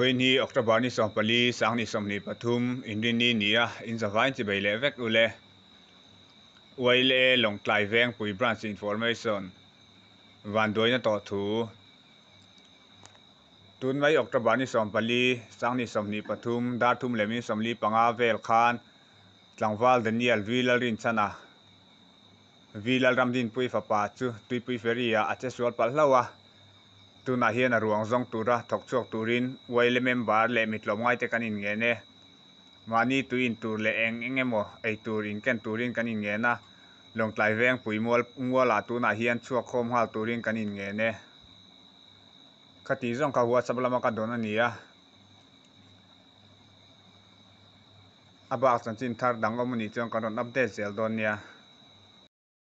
วันนี้ออกตบานิสอมปลีสังนิสอมนิปทุมอินดยนีเนียอินสวายจิเบเลเวกอุเลไวเลลงไกลแวงปุยบรันอินฟอร์เมชันวันด้วยนต่อถูตุนไว้ออกตบานิสอมปลีสังนิสอมนิปทุมดาทุมเลมิสอมลีปังอาเวลคานลังวาลเดนเอลวิล์รินชนะวิล์รัมดินปุยฟปาจูตุยปุยเฟรียอาจจะสวดปัลลาวะตูนาเฮนารวงซ่องตูระทกชกตูรินวัยเลเมมบาร์เลมิดลมง่ายแตกันอินเงเนมานี่ตูอินตูเลเองเองงโมอไอตูรินกันตูรินกันอินเงนะลงไตลแวงปุยมัวงัวลาตูนาเฮนชัวคมฮาตูรินกันอินเงเนคติซ่เขาหัวสับละมากันโดนนี่อะอาบ้าสันจินทาร์ดังก็มนิจงกันรอนอัปเดตเซลโดนเนี่ย